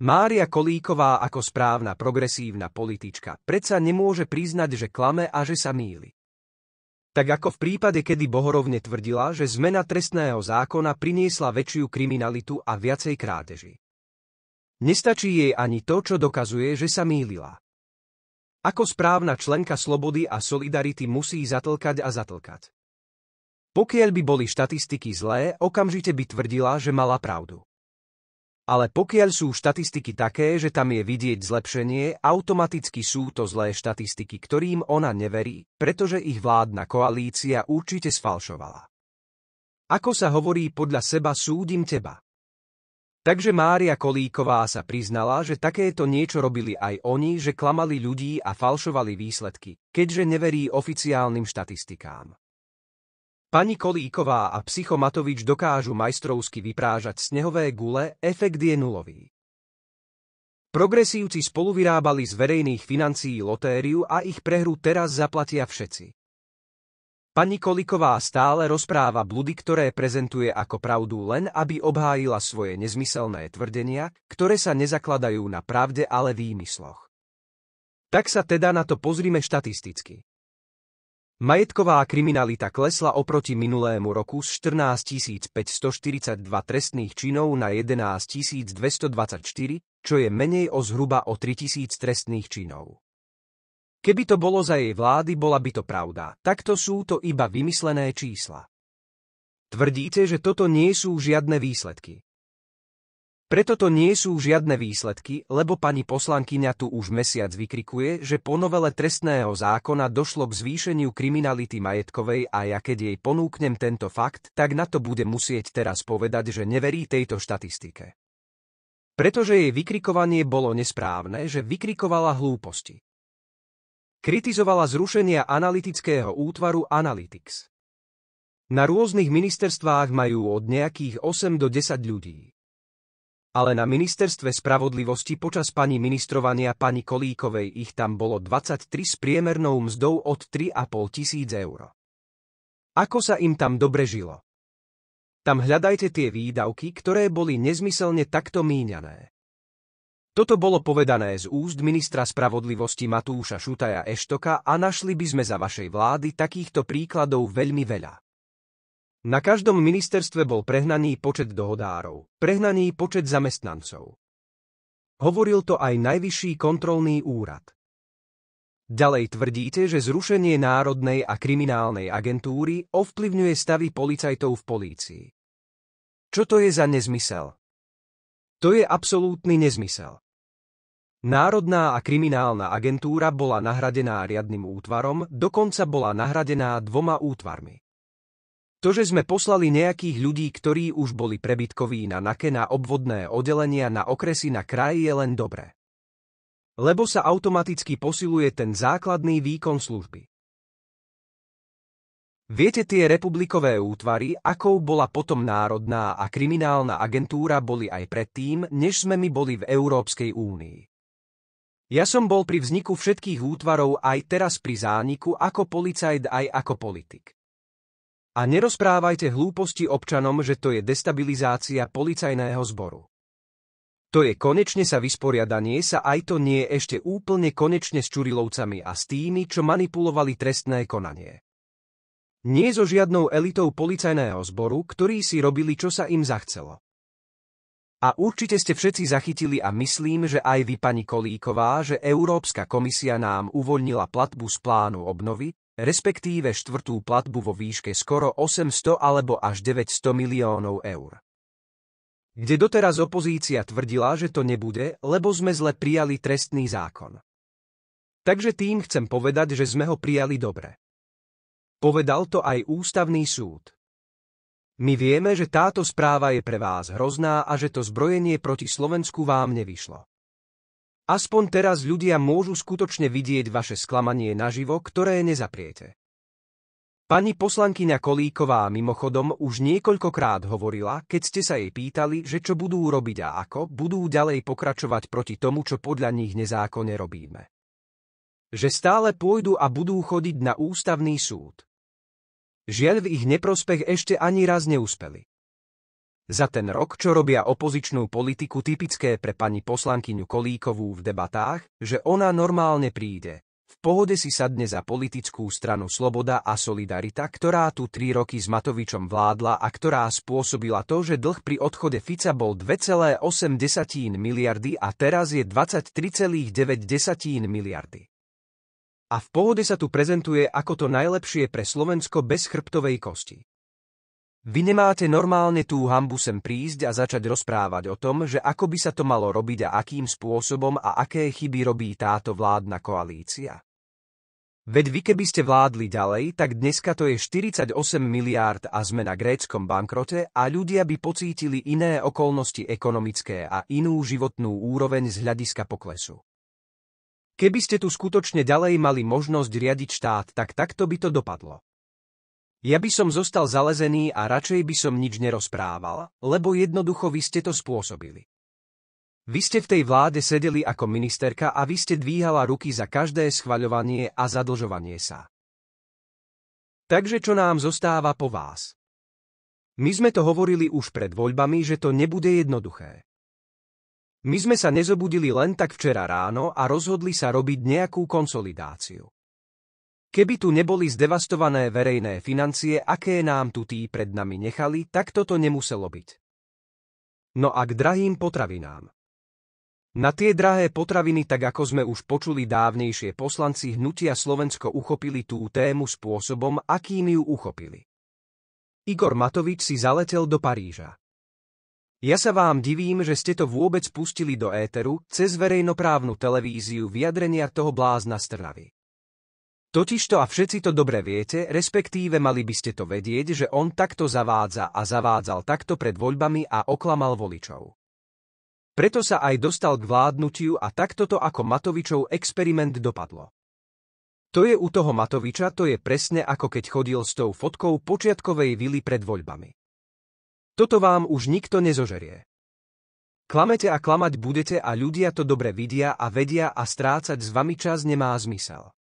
Mária Kolíková ako správna progresívna politička predsa nemôže priznať, že klame a že sa míli. Tak ako v prípade, kedy Bohorovne tvrdila, že zmena trestného zákona priniesla väčšiu kriminalitu a viacej krádeži. Nestačí jej ani to, čo dokazuje, že sa mýlila. Ako správna členka Slobody a Solidarity musí zatlkať a zatlkať. Pokiaľ by boli štatistiky zlé, okamžite by tvrdila, že mala pravdu. Ale pokiaľ sú štatistiky také, že tam je vidieť zlepšenie, automaticky sú to zlé štatistiky, ktorým ona neverí, pretože ich vládna koalícia určite sfalšovala. Ako sa hovorí podľa seba súdim teba. Takže Mária Kolíková sa priznala, že takéto niečo robili aj oni, že klamali ľudí a falšovali výsledky, keďže neverí oficiálnym štatistikám. Pani Kolíková a Psychomatovič dokážu majstrovsky vyprážať snehové gule, efekt je nulový. Progresívci spolu vyrábali z verejných financií lotériu a ich prehru teraz zaplatia všetci. Pani Koliková stále rozpráva bludy, ktoré prezentuje ako pravdu len, aby obhájila svoje nezmyselné tvrdenia, ktoré sa nezakladajú na pravde, ale výmysloch. Tak sa teda na to pozrime štatisticky. Majetková kriminalita klesla oproti minulému roku z 14 542 trestných činov na 11 224, čo je menej o zhruba o 3000 trestných činov. Keby to bolo za jej vlády, bola by to pravda, takto sú to iba vymyslené čísla. Tvrdíte, že toto nie sú žiadne výsledky. Preto to nie sú žiadne výsledky, lebo pani poslankyňa tu už mesiac vykrikuje, že po novele trestného zákona došlo k zvýšeniu kriminality majetkovej a ja keď jej ponúknem tento fakt, tak na to bude musieť teraz povedať, že neverí tejto štatistike. Pretože jej vykrikovanie bolo nesprávne, že vykrikovala hlúposti. Kritizovala zrušenia analytického útvaru Analytics. Na rôznych ministerstvách majú od nejakých 8 do 10 ľudí ale na ministerstve spravodlivosti počas pani ministrovania pani Kolíkovej ich tam bolo 23 s priemernou mzdou od 3,5 tisíc eur. Ako sa im tam dobre žilo? Tam hľadajte tie výdavky, ktoré boli nezmyselne takto míňané. Toto bolo povedané z úst ministra spravodlivosti Matúša Šutaja Eštoka a našli by sme za vašej vlády takýchto príkladov veľmi veľa. Na každom ministerstve bol prehnaný počet dohodárov, prehnaný počet zamestnancov. Hovoril to aj najvyšší kontrolný úrad. Ďalej tvrdíte, že zrušenie Národnej a kriminálnej agentúry ovplyvňuje stavy policajtov v polícii. Čo to je za nezmysel? To je absolútny nezmysel. Národná a kriminálna agentúra bola nahradená riadnym útvarom, dokonca bola nahradená dvoma útvarmi. To, že sme poslali nejakých ľudí, ktorí už boli prebytkoví na NAKE na obvodné oddelenia na okresy na kraji je len dobré. Lebo sa automaticky posiluje ten základný výkon služby. Viete, tie republikové útvary, akou bola potom Národná a kriminálna agentúra, boli aj predtým, než sme my boli v Európskej únii. Ja som bol pri vzniku všetkých útvarov aj teraz pri zániku ako policajt aj ako politik. A nerozprávajte hlúposti občanom, že to je destabilizácia policajného zboru. To je konečne sa vysporiadanie sa aj to nie ešte úplne konečne s Čurilovcami a s tými, čo manipulovali trestné konanie. Nie so žiadnou elitou policajného zboru, ktorí si robili, čo sa im zachcelo. A určite ste všetci zachytili a myslím, že aj vy pani Kolíková, že Európska komisia nám uvoľnila platbu z plánu obnovy, respektíve štvrtú platbu vo výške skoro 800 alebo až 900 miliónov eur. Kde doteraz opozícia tvrdila, že to nebude, lebo sme zle prijali trestný zákon. Takže tým chcem povedať, že sme ho prijali dobre. Povedal to aj ústavný súd. My vieme, že táto správa je pre vás hrozná a že to zbrojenie proti Slovensku vám nevyšlo. Aspoň teraz ľudia môžu skutočne vidieť vaše sklamanie naživo, ktoré nezapriete. Pani poslankyňa Kolíková mimochodom už niekoľkokrát hovorila, keď ste sa jej pýtali, že čo budú robiť a ako, budú ďalej pokračovať proti tomu, čo podľa nich nezákonne robíme. Že stále pôjdu a budú chodiť na ústavný súd. Žiaľ v ich neprospech ešte ani raz neúspeli. Za ten rok, čo robia opozičnú politiku typické pre pani poslankyňu Kolíkovú v debatách, že ona normálne príde. V pohode si sadne za politickú stranu Sloboda a Solidarita, ktorá tu tri roky s Matovičom vládla a ktorá spôsobila to, že dlh pri odchode Fica bol 2,8 miliardy a teraz je 23,9 miliardy. A v pohode sa tu prezentuje ako to najlepšie pre Slovensko bez chrbtovej kosti. Vy nemáte normálne tú hambu sem prísť a začať rozprávať o tom, že ako by sa to malo robiť a akým spôsobom a aké chyby robí táto vládna koalícia. Veď vy keby ste vládli ďalej, tak dneska to je 48 miliárd a sme na gréckom bankrote a ľudia by pocítili iné okolnosti ekonomické a inú životnú úroveň z hľadiska poklesu. Keby ste tu skutočne ďalej mali možnosť riadiť štát, tak takto by to dopadlo. Ja by som zostal zalezený a radšej by som nič nerozprával, lebo jednoducho vy ste to spôsobili. Vy ste v tej vláde sedeli ako ministerka a vy ste dvíhala ruky za každé schvaľovanie a zadlžovanie sa. Takže čo nám zostáva po vás? My sme to hovorili už pred voľbami, že to nebude jednoduché. My sme sa nezobudili len tak včera ráno a rozhodli sa robiť nejakú konsolidáciu. Keby tu neboli zdevastované verejné financie, aké nám tu tí pred nami nechali, tak toto nemuselo byť. No a k drahým potravinám. Na tie drahé potraviny, tak ako sme už počuli dávnejšie poslanci hnutia Slovensko uchopili tú tému spôsobom, akým ju uchopili. Igor Matovič si zaletel do Paríža. Ja sa vám divím, že ste to vôbec pustili do éteru cez verejnoprávnu televíziu vyjadrenia toho blázna Strnavy. Totižto a všetci to dobre viete, respektíve mali by ste to vedieť, že on takto zavádza a zavádzal takto pred voľbami a oklamal voličov. Preto sa aj dostal k vládnutiu a takto to ako Matovičov experiment dopadlo. To je u toho Matoviča, to je presne ako keď chodil s tou fotkou počiatkovej vily pred voľbami. Toto vám už nikto nezožerie. Klamete a klamať budete a ľudia to dobre vidia a vedia a strácať s vami čas nemá zmysel.